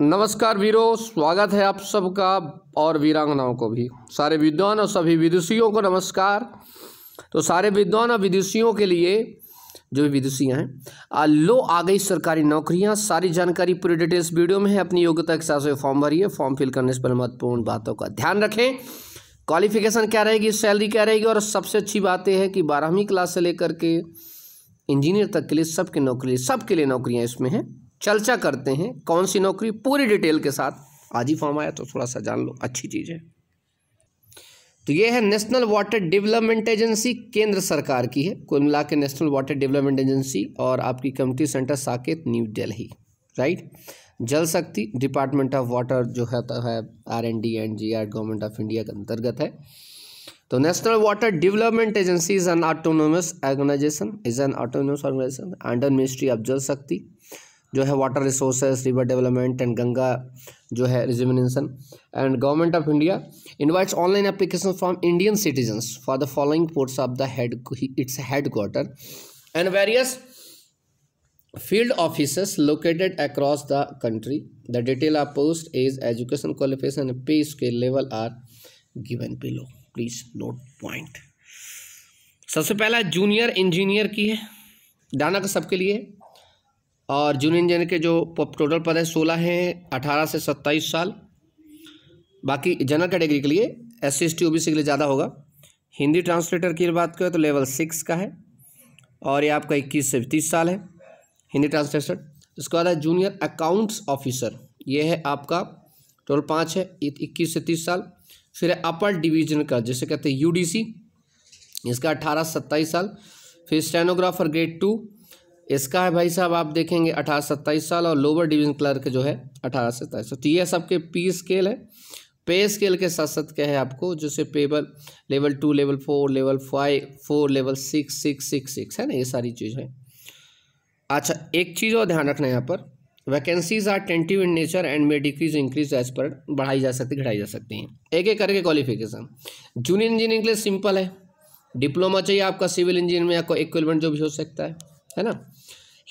नमस्कार वीरों स्वागत है आप सबका और वीरांगनाओं को भी सारे विद्वान और सभी विदुषियों को नमस्कार तो सारे विद्वान और विदुषियों के लिए जो भी विदुषियाँ हैं आ, लो आ गई सरकारी नौकरियां सारी जानकारी पूरी डिटेल्स वीडियो में है अपनी योग्यता के साथ से फॉर्म भरिए फॉर्म फिल करने से पहले महत्वपूर्ण बातों का ध्यान रखें क्वालिफिकेशन क्या रहेगी सैलरी क्या रहेगी और सबसे अच्छी बात यह है कि बारहवीं क्लास से लेकर के इंजीनियर तक के लिए सबके नौकरी सबके लिए नौकरियाँ इसमें हैं चर्चा करते हैं कौन सी नौकरी पूरी डिटेल के साथ आज ही फॉर्म आया तो थोड़ा सा जान लो अच्छी चीज़ है तो ये है नेशनल वाटर डेवलपमेंट एजेंसी केंद्र सरकार की है कुल मिला के नेशनल वाटर डेवलपमेंट एजेंसी और आपकी community centre Saket New Delhi right Jal Shakti department of water जो है तो है R N D and G R government of India के अंतर्गत है तो national water development agency is an autonomous organisation is an autonomous organisation under ministry of Jal Shakti जो है water resources river development and Ganga जो है rejuvenation and government of India invites online application from Indian citizens for the following posts of the head its head quarter and various field offices located across the country the detail of post is education qualification pay pay level are given below please note point सबसे पहला junior engineer की है Dana का सबके लिए और junior engineer के जो टोटल पद है सोलह हैं अठारह से सत्ताईस साल बाकी जनरल कैटेगरी के लिए S C S T O B C के लिए ज़्यादा होगा हिंदी ट्रांसलेटर की बात करें तो लेवल सिक्स का है और ये आपका इक्कीस से तीस साल है हिंदी ट्रांसलेटर इसके बाद है जूनियर अकाउंट्स ऑफिसर ये है आपका टोटल पाँच है इक्कीस से तीस साल फिर है अपर डिवीजन का जिसे कहते हैं यूडीसी इसका अठारह सत्ताईस साल फिर स्टेनोग्राफर ग्रेड टू इसका है भाई साहब आप देखेंगे अठारह सत्ताईस साल और लोअर डिवीजन क्लर्क जो है अठारह सत्ताईस तो ये सबके पी स्केल है पे स्केल के साथ साथ क्या है आपको जैसे payable level two level four level five four level six six six six है ना ये सारी चीज़ है अच्छा एक चीज़ और ध्यान रखना है यहाँ पर vacancies are tentative in nature and may decrease increase एज पर बढ़ाई जा सकती घटाई जा सकती हैं एक एक करके क्वालिफिकेशन जूनियर इंजीनियरिंग के लिए सिंपल है डिप्लोमा चाहिए आपका सिविल इंजीनियर में आपको इक्विपमेंट जो भी हो सकता है है ना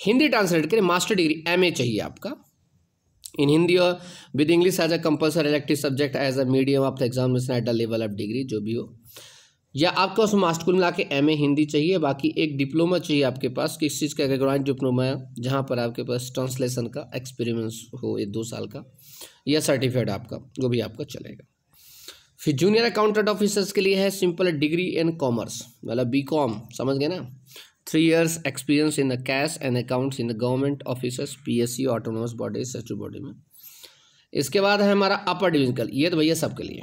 हिंदी ट्रांसलेट करें मास्टर डिग्री एमए चाहिए आपका इन हिंदी और with English as a compulsory elective subject as a medium of the examination at the level of degree जो भी हो या आपका उसमें मास्टर कुल मिला के एम हिंदी चाहिए बाकी एक डिप्लोमा चाहिए आपके पास किस चीज़ का ग्रांड डिप्लोमा है जहाँ पर आपके पास ट्रांसलेशन का एक्सपीरियंस हो ये दो साल का या सर्टिफिकेट आपका वो भी आपका चलेगा फिर जूनियर अकाउंटेंट ऑफिसर्स के लिए है सिंपल डिग्री इन कॉमर्स मतलब बी कॉम समझ गए ना experience in the cash and accounts in the government office P S PSC autonomous body S body में इसके बाद है हमारा अपर कल ये तो भैया सबके लिए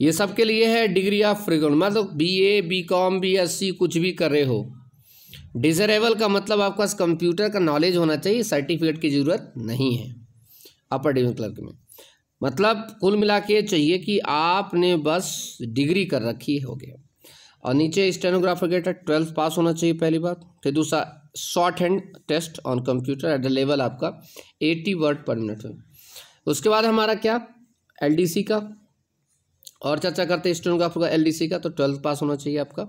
ये सबके लिए है डिग्री ऑफ फ्रिगोन मतलब B A B com B S C कुछ भी कर रहे हो डिजरेबल का मतलब आपके पास कंप्यूटर का नॉलेज होना चाहिए सर्टिफिकेट की ज़रूरत नहीं है अपर डिविजन क्लर्क में मतलब कुल मिला के चाहिए कि आपने बस डिग्री कर रखी हो गया और नीचे स्टेनोग्राफर ग्रेड ट्वेल्थ पास होना चाहिए पहली बात फिर दूसरा short hand test on computer at the level आपका एटी वर्ड पर मिनट में उसके बाद हमारा क्या एल का और चर्चा करते हैं स्टेनोग्राफर का एल का तो ट्वेल्थ पास होना चाहिए आपका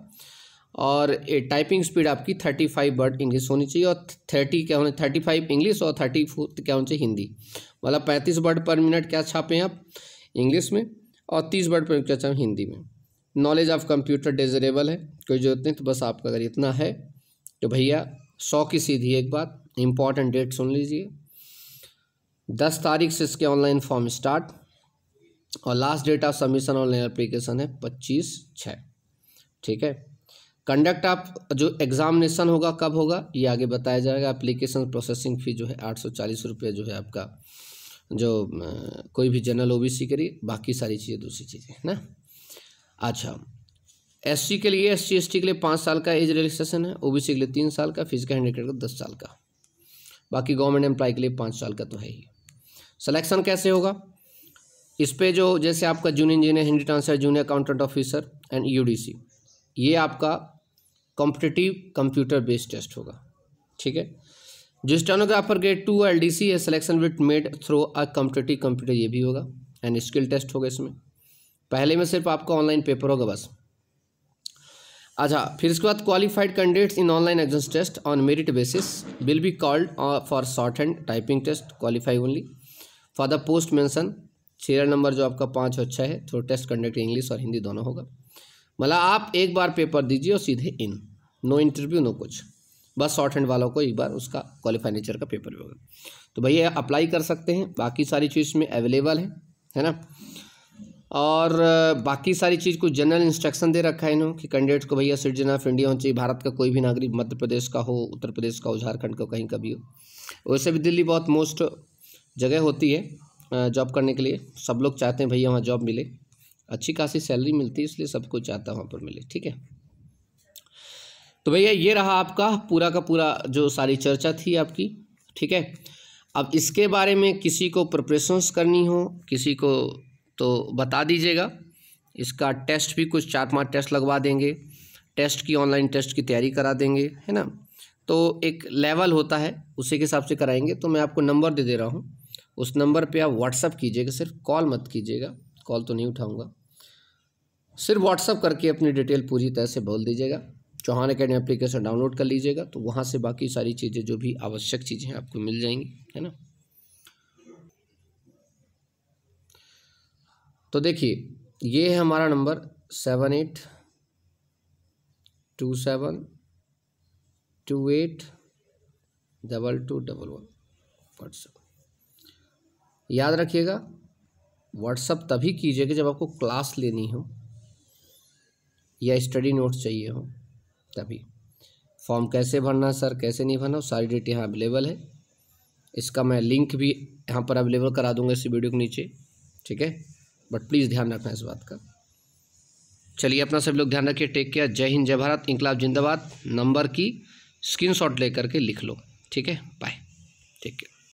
और टाइपिंग स्पीड आपकी थर्टी फाइव वर्ड इंग्लिश होनी चाहिए और थर्टी क्या होने थर्टी फाइव इंग्लिश और थर्टी क्या होनी चाहिए हिंदी मतलब पैंतीस वर्ड पर मिनट क्या छापें आप इंग्लिश में और तीस वर्ड पर क्या छापें हिंदी में नॉलेज ऑफ कंप्यूटर डिजरेबल है कोई ज़रूरत नहीं तो बस आपका अगर इतना है तो भैया सौ की सीधी एक बात इम्पॉर्टेंट डेट सुन लीजिए दस तारीख से इसके ऑनलाइन फॉर्म स्टार्ट और last date of submission online application है पच्चीस छः ठीक है कंडक्ट आप जो एग्जामिनेशन होगा कब होगा ये आगे बताया जाएगा एप्लीकेशन प्रोसेसिंग फ़ी जो है आठ सौ चालीस रुपये जो है आपका जो कोई भी जनरल ओबीसी सी करिए बाकी सारी चीज़ें दूसरी चीज़ें है ना अच्छा एस के लिए एस सी के लिए पाँच साल का एज रजिस्ट्रेशन है ओ के लिए तीन साल का फिजिकल हैंडीकेट का दस साल का बाकी गवर्नमेंट एम्प्लाई के लिए पाँच साल का तो है ही सलेक्शन कैसे होगा इस पर जो जैसे आपका junior engineer Hindi transfer junior accountant officer and UDC ये आपका कॉम्पिटिटिव कंप्यूटर बेस्ड टेस्ट होगा ठीक है जो stenographer grade two L D C है selection with made through a competitive computer ये भी होगा एंड स्किल टेस्ट होगा इसमें पहले में सिर्फ आपका ऑनलाइन पेपर होगा बस अच्छा फिर इसके बाद qualified candidates in online exam test on merit basis will be called for short hand typing test qualify only for the post mention serial number जो आपका पाँच और छः है तो टेस्ट कंडक्ट इंग्लिश और हिंदी दोनों होगा मतलब आप एक बार पेपर दीजिए और सीधे इन नो इंटरव्यू नो कुछ बस शॉर्ट हैंड वालों को एक बार उसका क्वालिफाई नेचर का पेपर भी होगा तो भैया अप्लाई कर सकते हैं बाकी सारी चीज़ में अवेलेबल है है ना और बाकी सारी चीज़ को जनरल इंस्ट्रक्शन दे रखा है इन्हों कि कैंडिडेट्स को भैया सिटीजन ऑफ इंडिया होना चाहिए भारत का कोई भी नागरिक मध्य प्रदेश का हो उत्तर प्रदेश का हो झारखंड का कहीं का भी हो वैसे भी दिल्ली बहुत मोस्ट जगह होती है जॉब करने के लिए सब लोग चाहते हैं भैया वहाँ जॉब मिले अच्छी खासी सैलरी मिलती है इसलिए सबको चाहता है वहाँ पर मिले ठीक है तो भैया ये रहा आपका पूरा का पूरा जो सारी चर्चा थी आपकी ठीक है अब इसके बारे में किसी को प्रिपरेशंस करनी हो किसी को तो बता दीजिएगा इसका टेस्ट भी कुछ चार पाँच टेस्ट लगवा देंगे टेस्ट की ऑनलाइन टेस्ट की तैयारी करा देंगे है ना तो एक लेवल होता है उसी के हिसाब से कराएंगे तो मैं आपको नंबर दे दे रहा हूँ उस नंबर पे आप व्हाट्सअप कीजिएगा सिर्फ कॉल मत कीजिएगा कॉल तो नहीं उठाऊँगा सिर्फ व्हाट्सअप करके अपनी डिटेल पूरी तरह से बोल दीजिएगा चौहान अकेडमी एप्लीकेशन डाउनलोड कर लीजिएगा तो वहाँ से बाकी सारी चीज़ें जो भी आवश्यक चीज़ें हैं आपको मिल जाएंगी है ना तो देखिए ये है हमारा number seven eight two seven two eight double two double one WhatsApp याद रखिएगा व्हाट्सअप तभी कीजिएगा जब आपको क्लास लेनी हो या स्टडी नोट्स चाहिए हो तभी फॉर्म कैसे भरना सर कैसे नहीं भरना सारी डेट यहाँ अवेलेबल है इसका मैं लिंक भी यहाँ पर अवेलेबल करा दूंगा इसी वीडियो के नीचे ठीक है बट प्लीज़ ध्यान रखना इस बात का चलिए अपना सब लोग ध्यान रखिए टेक केयर जय हिंद जय भारत इंकलाब जिंदाबाद नंबर की स्क्रीन लेकर के लिख लो ठीक है बाय टेक केयर